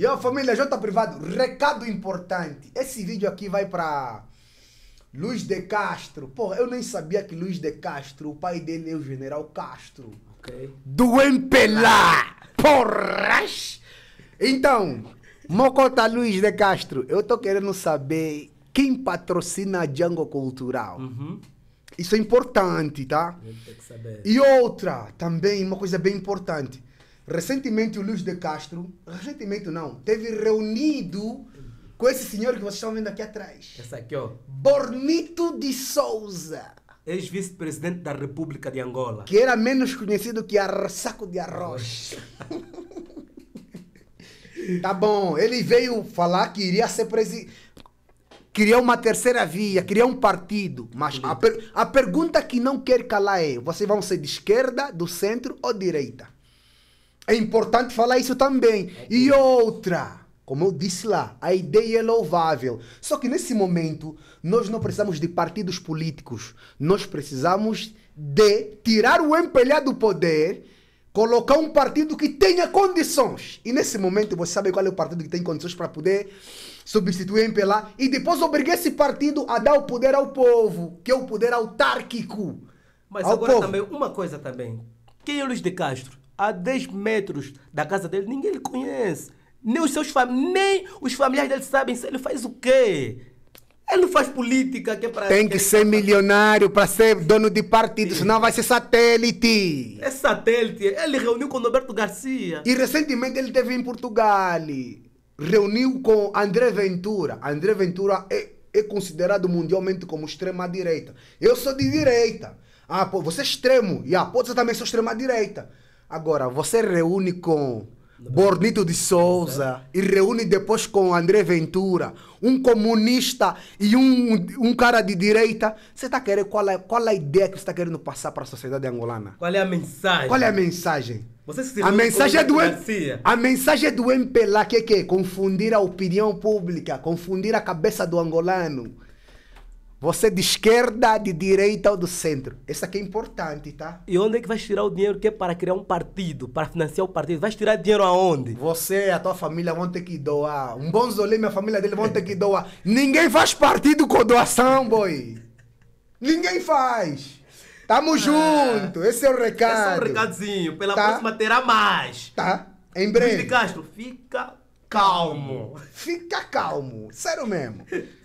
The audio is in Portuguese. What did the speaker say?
E a família J Privado, recado importante. Esse vídeo aqui vai para Luiz de Castro. Porra, eu nem sabia que Luiz de Castro, o pai dele é o General Castro. Ok. Do Empelá! Porras! Então, Mocota Luiz de Castro, eu tô querendo saber quem patrocina a Django Cultural. Uhum. Isso é importante, tá? E outra, também, uma coisa bem importante. Recentemente o Luiz de Castro, recentemente não, teve reunido com esse senhor que vocês estão vendo aqui atrás. Essa aqui, ó. Bornito de Souza. Ex-vice-presidente da República de Angola. Que era menos conhecido que Arsaco de Arroz. tá bom, ele veio falar que iria ser presidente. Criar uma terceira via, criar um partido. Mas a, per a pergunta que não quer calar é: vocês vão ser de esquerda, do centro ou direita? É importante falar isso também. É e outra, como eu disse lá, a ideia é louvável. Só que nesse momento, nós não precisamos de partidos políticos. Nós precisamos de tirar o empelhado do poder, colocar um partido que tenha condições. E nesse momento, você sabe qual é o partido que tem condições para poder substituir o empelhado e depois obrigar esse partido a dar o poder ao povo, que é o poder autárquico. Mas agora povo. também, uma coisa também. Quem é Luiz de Castro? a 10 metros da casa dele, ninguém lhe conhece. Nem os seus nem os familiares dele sabem se ele faz o quê. Ele não faz política que é para. Tem que, que ser milionário para ser dono de partido, Sim. senão vai ser satélite. É satélite. Ele reuniu com Roberto Garcia. E recentemente ele esteve em Portugal. Reuniu com André Ventura. André Ventura é, é considerado mundialmente como extrema-direita. Eu sou de direita. Ah, pô, você é extremo. E ah, pô, você também é sou extrema-direita. Agora, você reúne com Bornito de Souza e reúne depois com André Ventura, um comunista e um, um cara de direita. Você está querendo qual é, qual é a ideia que você está querendo passar para a sociedade angolana? Qual é a mensagem? Qual é a mensagem? Você se a é mensagem é do M... A mensagem do MPLA que é que confundir a opinião pública, confundir a cabeça do angolano. Você é de esquerda, de direita ou do centro. Isso aqui é importante, tá? E onde é que vai tirar o dinheiro que é para criar um partido, para financiar o partido? Vai tirar dinheiro aonde? Você e a tua família vão ter que doar. Um bom Zolê, minha família dele vão ter que doar. Ninguém faz partido com doação, boy. Ninguém faz. Tamo ah, junto. Esse é o recado. Esse é o recadinho. Pela tá? próxima terá mais. Tá. Em breve. Luiz de Castro, fica calmo. Fica calmo. Sério mesmo.